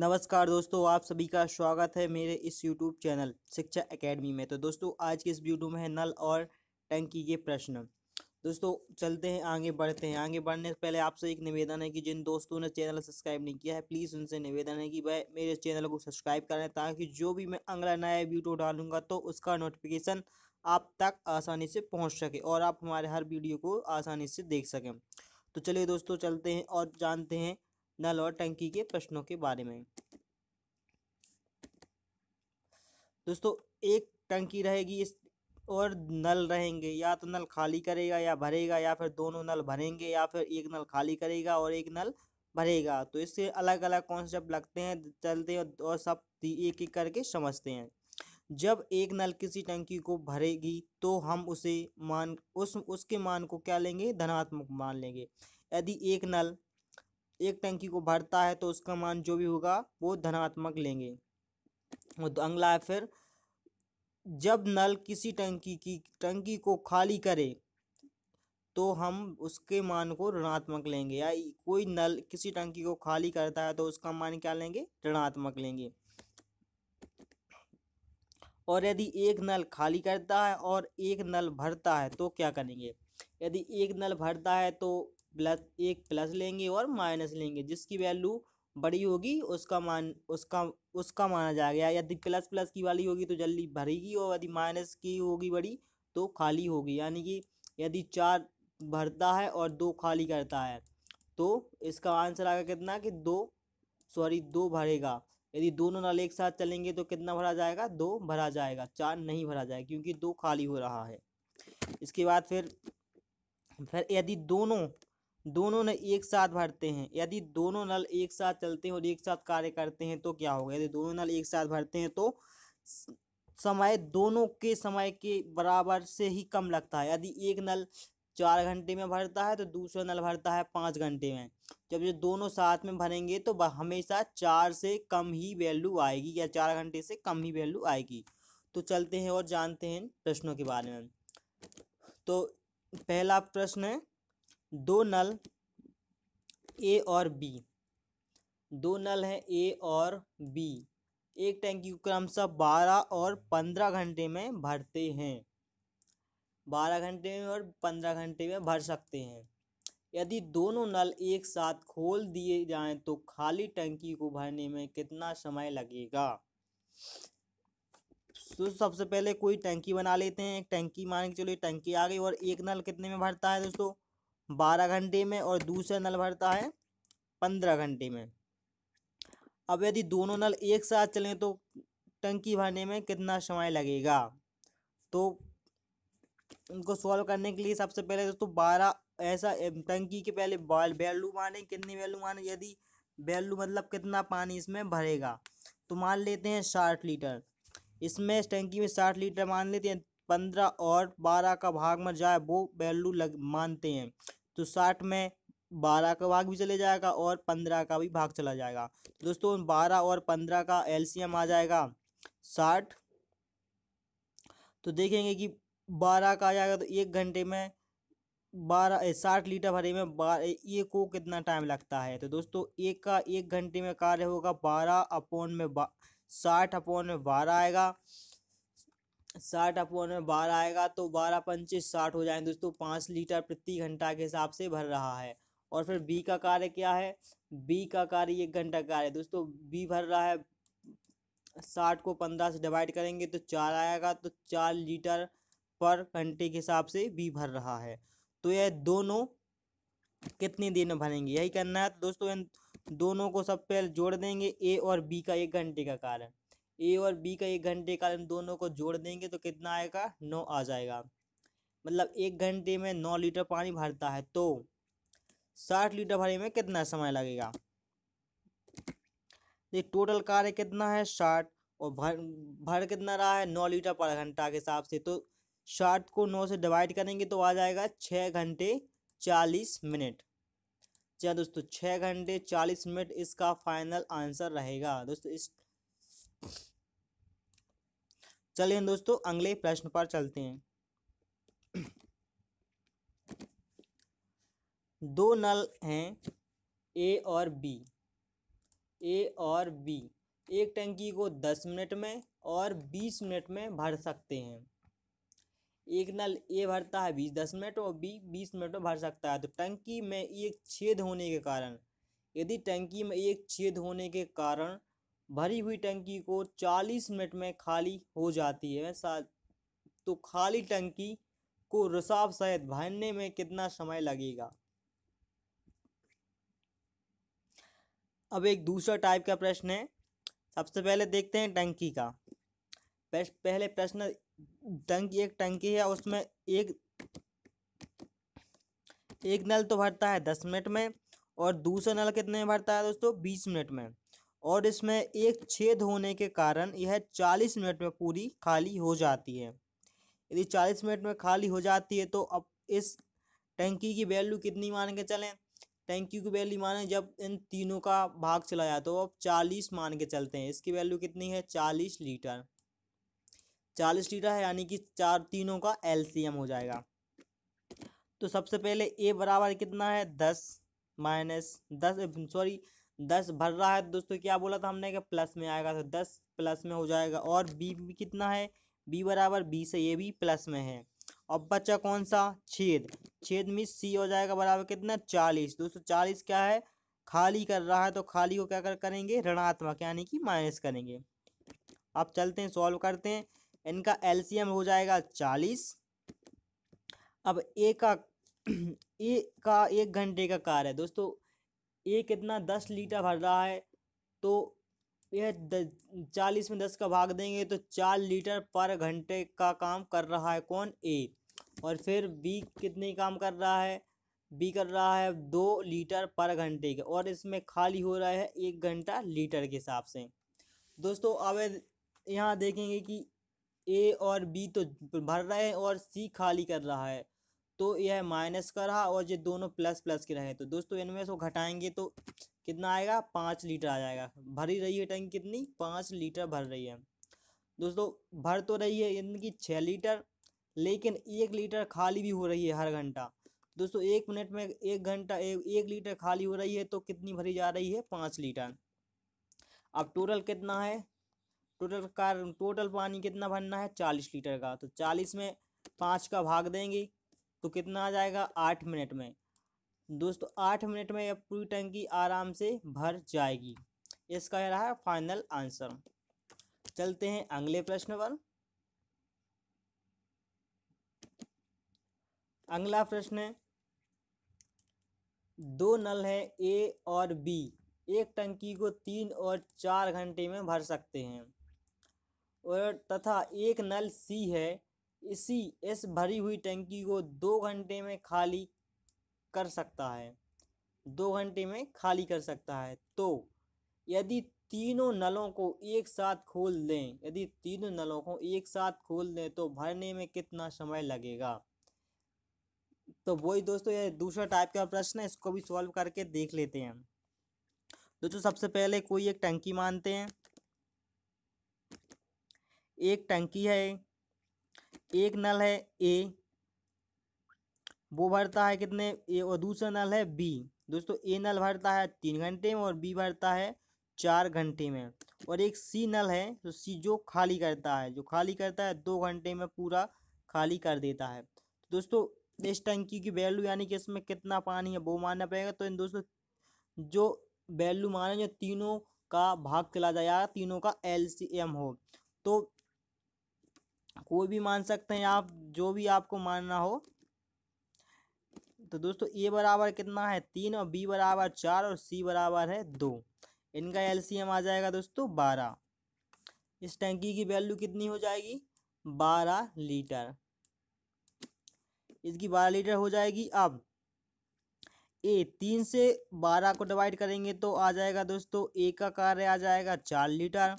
नमस्कार दोस्तों आप सभी का स्वागत है मेरे इस यूट्यूब चैनल शिक्षा एकेडमी में तो दोस्तों आज के इस वीडियो में है नल और टंकी के प्रश्न दोस्तों चलते हैं आगे बढ़ते हैं आगे बढ़ने से पहले आपसे एक निवेदन है कि जिन दोस्तों ने चैनल सब्सक्राइब नहीं किया है प्लीज़ उनसे निवेदन है कि वह मेरे चैनल को सब्सक्राइब करें ताकि जो भी मैं अगला नया वीडियो डालूंगा तो उसका नोटिफिकेशन आप तक आसानी से पहुँच सके और आप हमारे हर वीडियो को आसानी से देख सकें तो चलिए दोस्तों चलते हैं और जानते हैं नल और टंकी के प्रश्नों के बारे में दोस्तों एक टंकी रहेगी इस और नल रहेंगे या तो नल खाली करेगा या भरेगा या फिर दोनों नल भरेंगे या फिर एक नल खाली करेगा और एक नल भरेगा तो इससे अलग अलग कॉन्सेप्ट लगते हैं चलते हैं और सब एक एक करके समझते हैं जब एक नल किसी टंकी को भरेगी तो हम उसे मान उस उसके मान को क्या लेंगे धनात्मक मान लेंगे यदि एक नल एक टंकी को भरता है तो उसका मान जो भी होगा वो धनात्मक लेंगे और अगला है फिर जब नल किसी टंकी की टंकी को खाली करे तो हम उसके मान को ऋणात्मक लेंगे या कोई नल किसी टंकी को खाली करता है तो उसका मान क्या लेंगे ऋणात्मक लेंगे और यदि एक नल खाली करता है और एक नल भरता है तो क्या करेंगे यदि एक नल भरता है तो प्लस एक प्लस लेंगे और माइनस लेंगे जिसकी वैल्यू बड़ी होगी उसका मान उसका उसका माना जाएगा यदि प्लस प्लस की वाली होगी तो जल्दी भरेगी और यदि माइनस की होगी बड़ी तो खाली होगी यानी कि यदि चार भरता है और दो खाली करता है तो इसका आंसर आएगा कितना कि दो सॉरी दो भरेगा यदि दोनों नल एक साथ चलेंगे तो कितना भरा जाएगा दो भरा जाएगा चार नहीं भरा जाएगा क्योंकि दो खाली हो रहा है इसके बाद फिर फिर यदि दोनों दोनों नल एक साथ भरते हैं यदि दोनों नल एक साथ चलते हैं और एक साथ कार्य करते हैं तो क्या होगा यदि दोनों नल एक साथ भरते हैं तो समय दोनों के समय के बराबर से ही कम लगता है यदि एक नल चार घंटे में भरता है तो दूसरा नल भरता है पाँच घंटे में जब ये दोनों साथ में भरेंगे तो हमेशा चार से कम ही वैल्यू आएगी या चार घंटे से कम ही वैल्यू आएगी तो चलते हैं और जानते हैं प्रश्नों के बारे में तो पहला प्रश्न है दो नल ए और बी दो नल हैं ए और बी एक टैंकी को क्रमशः बारह और पंद्रह घंटे में भरते हैं बारह घंटे में और पंद्रह घंटे में भर सकते हैं यदि दोनों नल एक साथ खोल दिए जाएं तो खाली टंकी को भरने में कितना समय लगेगा तो सबसे पहले कोई टंकी बना लेते हैं एक टंकी मान के चलो टंकी आ गई और एक नल कितने में भरता है दोस्तों बारह घंटे में और दूसरा नल भरता है पंद्रह घंटे में अब यदि दोनों नल एक साथ चलें तो टंकी भरने में कितना समय लगेगा तो उनको सॉल्व करने के लिए सबसे पहले दोस्तों बारह ऐसा टंकी के पहले बॉल वैल्यू माने कितनी वैल्यू माने यदि वैल्यू मतलब कितना पानी इसमें भरेगा तो मान लेते हैं साठ लीटर इसमें इस टंकी में साठ लीटर मान लेते हैं पंद्रह और बारह का भाग में जाए वो वैल्यू लग मानते हैं तो साठ में बारह का भाग भी चले जाएगा और पंद्रह का भी भाग चला जाएगा दोस्तों बारह और पंद्रह का एलसीएम आ जाएगा साठ तो देखेंगे कि बारह का आ जाएगा तो एक घंटे में बारह साठ लीटर भरे में बारह ये को कितना टाइम लगता है तो दोस्तों एक का एक घंटे में कार्य होगा बारह अपोन में बा साठ अपोन में बारह आएगा साठ अपन में बारह आएगा तो बारह पंचे साठ हो जाएंगे दोस्तों पाँच लीटर प्रति घंटा के हिसाब से भर रहा है और फिर बी का कार्य क्या है बी का कार्य एक घंटा कार्य दोस्तों बी भर रहा है साठ को पंद्रह से डिवाइड करेंगे तो चार आएगा तो चार लीटर पर घंटे के हिसाब से बी भर रहा है तो यह दोनों कितने देर में भरेंगे यही करना है तो दोस्तों इन दोनों को सब पहले जोड़ देंगे ए और बी का एक घंटे का कारण ए और बी का एक घंटे का हम दोनों को जोड़ देंगे तो कितना आएगा नौ आ जाएगा मतलब एक घंटे में नौ लीटर पानी भरता है तो साठ लीटर भरने में कितना समय लगेगा ये टोटल कार्य कितना है साठ और भर भर कितना रहा है नौ लीटर पर घंटा के हिसाब से तो साठ को नौ से डिवाइड करेंगे तो आ जाएगा छः घंटे चालीस मिनट जी हाँ दोस्तों छः घंटे चालीस मिनट इसका फाइनल आंसर रहेगा दोस्तों इस चलिए दोस्तों अगले प्रश्न पर चलते हैं दो नल हैं ए और बी ए और बी एक टंकी को दस मिनट में और बीस मिनट में भर सकते हैं एक नल ए भरता है बीस दस मिनट और बी बीस मिनट में भर सकता है तो टंकी में एक छेद होने के कारण यदि टंकी में एक छेद होने के कारण भरी हुई टंकी को 40 मिनट में खाली हो जाती है तो खाली टंकी को रसाव सहित भरने में कितना समय लगेगा अब एक दूसरा टाइप का प्रश्न है सबसे पहले देखते हैं टंकी का पहले प्रश्न टंकी एक टंकी है उसमें एक एक नल तो भरता है दस मिनट में और दूसरा नल कितने में भरता है दोस्तों बीस मिनट में और इसमें एक छेद होने के कारण यह चालीस मिनट में पूरी खाली हो जाती है यदि चालीस मिनट में खाली हो जाती है तो अब इस टंकी की वैल्यू कितनी मान के चलें टंकी की वैल्यू माने जब इन तीनों का भाग चला जाए तो अब चालीस मान के चलते हैं इसकी वैल्यू कितनी है चालीस लीटर चालीस लीटर है यानी कि चार तीनों का एल हो जाएगा तो सबसे पहले ए बराबर कितना है दस माइनस दस सॉरी दस भर रहा है दोस्तों क्या बोला था हमने कि प्लस में आएगा तो दस प्लस में हो जाएगा और बी कितना है बी बराबर बी से ये भी प्लस में है और बच्चा कौन सा छेद छेद में सी हो जाएगा बराबर कितना चालीस दोस्तों चालीस क्या है खाली कर रहा है तो खाली को क्या कर करेंगे ऋणात्मक यानी कि माइनस करेंगे अब चलते हैं सॉल्व करते हैं इनका एलसीएम हो जाएगा चालीस अब ए का ए का एक घंटे का कार्य है दोस्तों ए कितना दस लीटर भर रहा है तो यह चालीस में दस का भाग देंगे तो चार लीटर पर घंटे का काम कर रहा है कौन ए और फिर बी कितने काम कर रहा है बी कर रहा है दो लीटर पर घंटे का और इसमें खाली हो रहा है एक घंटा लीटर के हिसाब से दोस्तों अब यहाँ देखेंगे कि ए और बी तो भर रहे हैं और सी खाली कर रहा है तो यह माइनस का रहा और ये दोनों प्लस प्लस के रहे तो दोस्तों इनमें से घटाएंगे तो कितना आएगा पाँच लीटर आ जाएगा भरी रही है टैंक कितनी पाँच लीटर भर रही है दोस्तों भर तो रही है इनकी छः लीटर लेकिन एक लीटर खाली भी हो रही है हर घंटा दोस्तों एक मिनट में एक घंटा एक, एक लीटर खाली हो रही है तो कितनी भरी जा रही है पाँच लीटर अब टोटल कितना है टोटल का टोटल पानी कितना भरना है चालीस लीटर का तो चालीस में पाँच का भाग देंगे तो कितना आ जाएगा आठ मिनट में दोस्तों आठ मिनट में यह पूरी टंकी आराम से भर जाएगी इसका यह रहा फाइनल आंसर चलते हैं अगले प्रश्न पर अगला प्रश्न है दो नल है ए और बी एक टंकी को तीन और चार घंटे में भर सकते हैं और तथा एक नल सी है इसी इस भरी हुई टंकी को दो घंटे में खाली कर सकता है दो घंटे में खाली कर सकता है तो यदि तीनों नलों को एक साथ खोल दें यदि तीनों नलों को एक साथ खोल दें तो भरने में कितना समय लगेगा तो वही दोस्तों ये दूसरा टाइप का प्रश्न है इसको भी सॉल्व करके देख लेते हैं दोस्तों सबसे पहले कोई एक टंकी मानते हैं एक टंकी है एक नल है ए वो भरता है कितने ए और दूसरा नल है बी दोस्तों ए नल भरता है तीन घंटे में और बी भरता है चार घंटे में और एक सी नल है तो सी जो खाली करता है जो खाली करता है दो घंटे में पूरा खाली कर देता है दोस्तों इस टंकी की वैल्यू यानी कि इसमें कितना पानी है वो मानना पड़ेगा तो इन दोस्तों जो वैल्यू माने जो तीनों का भाग चला जाएगा तीनों का एल सी एम हो तो कोई भी मान सकते हैं आप जो भी आपको मानना हो तो दोस्तों ए बराबर कितना है तीन और बी बराबर चार और सी बराबर है दो इनका एलसीएम आ जाएगा दोस्तों बारह इस टंकी की वैल्यू कितनी हो जाएगी बारह लीटर इसकी बारह लीटर हो जाएगी अब ए तीन से बारह को डिवाइड करेंगे तो आ जाएगा दोस्तों ए का कार्य आ जाएगा चार लीटर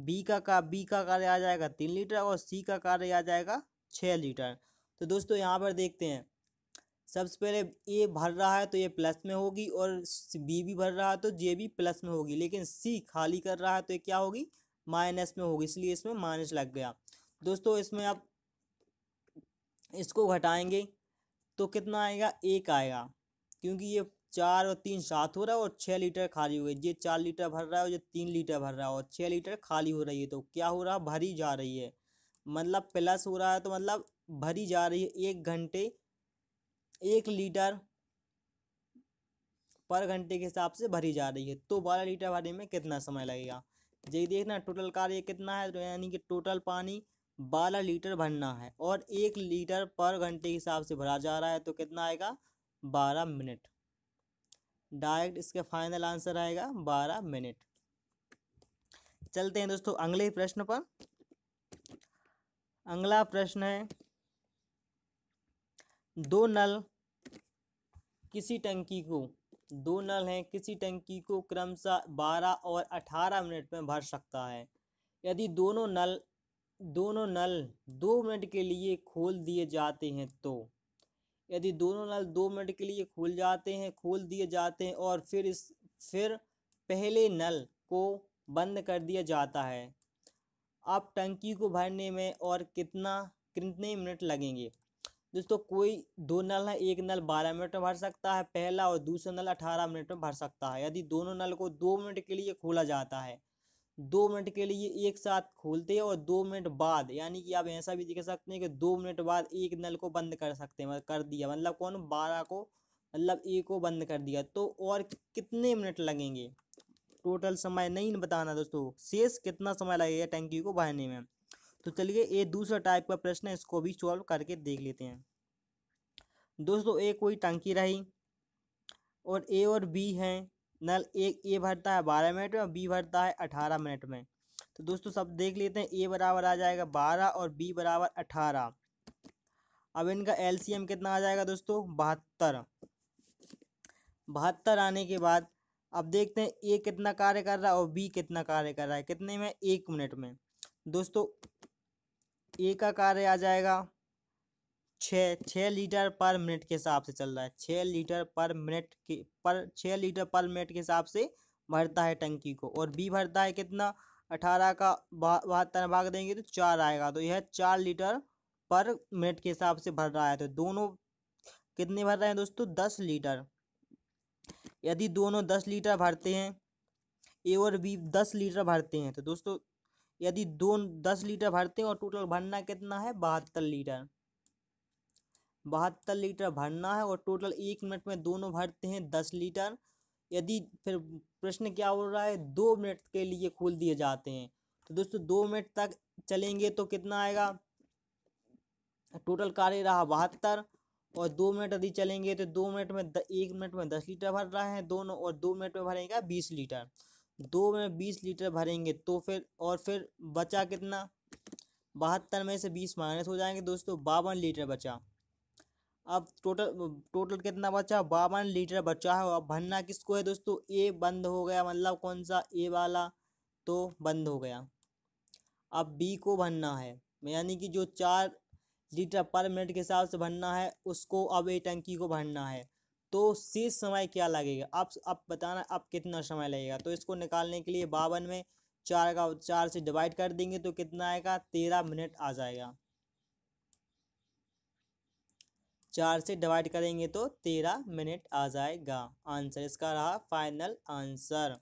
बी का का बी का कार्य आ जाएगा तीन लीटर और सी का कार्य आ जाएगा छः लीटर तो दोस्तों यहाँ पर देखते हैं सबसे पहले ए भर रहा है तो ये प्लस में होगी और बी भी भर रहा है तो जे भी प्लस में होगी लेकिन सी खाली कर रहा है तो ये क्या होगी माइनस में होगी इसलिए इसमें माइनस लग गया दोस्तों इसमें आप इसको घटाएंगे तो कितना आएगा एक आएगा क्योंकि ये चार और तीन सात हो रहा है और छः लीटर खाली हो गई ये चार लीटर भर रहा है और ये तीन लीटर भर रहा है और छः लीटर खाली हो रही है तो क्या हो रहा है भरी जा रही है मतलब प्लस हो रहा है तो मतलब भरी जा रही है एक घंटे एक लीटर पर घंटे के हिसाब से भरी जा रही है तो बारह लीटर भरने में कितना समय लगेगा ये देखना टोटल कार्य कितना है तो यानी कि टोटल पानी बारह लीटर भरना है और एक लीटर पर घंटे के हिसाब से भरा जा रहा है तो कितना आएगा बारह मिनट डायरेक्ट इसका फाइनल आंसर आएगा बारह मिनट चलते हैं दोस्तों अगले प्रश्न पर अगला प्रश्न है दो नल किसी टंकी को दो नल हैं किसी टंकी को क्रमशः बारह और अठारह मिनट में भर सकता है यदि दोनों नल दोनों नल दो मिनट के लिए खोल दिए जाते हैं तो यदि दोनों नल दो मिनट के लिए खोल जाते हैं खोल दिए जाते हैं और फिर इस फिर पहले नल को बंद कर दिया जाता है आप टंकी को भरने में और कितना कितने मिनट लगेंगे दोस्तों कोई दो नल है एक नल बारह मिनट में भर सकता है पहला और दूसरा नल अठारह मिनट में भर सकता है यदि दोनों नल को दो मिनट के लिए खोला जाता है दो मिनट के लिए एक साथ खोलते हैं और दो मिनट बाद यानी कि आप ऐसा भी देख सकते हैं कि दो मिनट बाद एक नल को बंद कर सकते हैं मतलब कर दिया मतलब कौन बारह को मतलब ए को बंद कर दिया तो और कितने मिनट लगेंगे टोटल समय नहीं बताना दोस्तों शेष कितना समय लगेगा टंकी को भरने में तो चलिए ये दूसरा टाइप का प्रश्न है इसको भी सॉल्व करके देख लेते हैं दोस्तों ए कोई टंकी रही और ए और बी हैं नल एक ए भरता है बारह मिनट में और बी भरता है अठारह मिनट में तो दोस्तों सब देख लेते हैं ए बराबर आ जाएगा बारह और बी बराबर अठारह अब इनका एल कितना आ जाएगा दोस्तों बहत्तर बहत्तर आने के बाद अब देखते हैं ए कितना कार्य कर रहा है और बी कितना कार्य कर रहा है कितने में एक मिनट में दोस्तों ए का कार्य आ जाएगा छः छः लीटर पर मिनट के हिसाब से चल रहा है छः लीटर पर मिनट के पर छः लीटर पर मिनट के हिसाब से भरता है टंकी को और बी भरता है कितना अठारह का बहत्तर भाग देंगे तो चार आएगा तो यह चार लीटर पर मिनट के हिसाब से भर रहा है तो दोनों कितने भर रहे हैं दोस्तों दस लीटर यदि दोनों दस लीटर भरते हैं ए और बी दस लीटर भरते हैं तो दोस्तों यदि दो दस लीटर भरते हैं और टोटल भरना कितना है बहत्तर लीटर बहत्तर लीटर भरना है और टोटल एक मिनट में दोनों भरते हैं दस लीटर यदि फिर प्रश्न क्या हो रहा है दो मिनट के लिए खोल दिए जाते हैं तो दोस्तों दो मिनट तक चलेंगे तो कितना आएगा टोटल कार्य रहा बहत्तर और दो मिनट यदि चलेंगे तो दो मिनट में द, एक मिनट में दस लीटर भर रहे हैं दोनों और दो मिनट में भरेंगे बीस लीटर दो मिनट बीस लीटर भरेंगे तो फिर और फिर बचा कितना बहत्तर में से बीस माइनस हो जाएंगे दोस्तों बावन लीटर बचा अब टोटल टोटल कितना बचा बावन लीटर बचा है अब भरना किसको है दोस्तों ए बंद हो गया मतलब कौन सा ए वाला तो बंद हो गया अब बी को भरना है यानी कि जो चार लीटर पर मिनट के हिसाब से भरना है उसको अब ए टंकी को भरना है तो शेष समय क्या लगेगा अब अब बताना अब कितना समय लगेगा तो इसको निकालने के लिए बावन में चार का चार से डिवाइड कर देंगे तो कितना आएगा तेरह मिनट आ जाएगा चार से डिवाइड करेंगे तो तेरह मिनट आ जाएगा आंसर इसका रहा फाइनल आंसर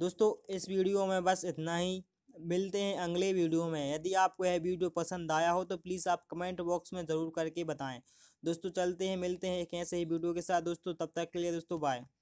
दोस्तों इस वीडियो में बस इतना ही मिलते हैं अगले वीडियो में यदि आपको यह वीडियो पसंद आया हो तो प्लीज़ आप कमेंट बॉक्स में ज़रूर करके बताएं दोस्तों चलते हैं मिलते हैं एक ऐसे ही वीडियो के साथ दोस्तों तब तक के लिए दोस्तों बाय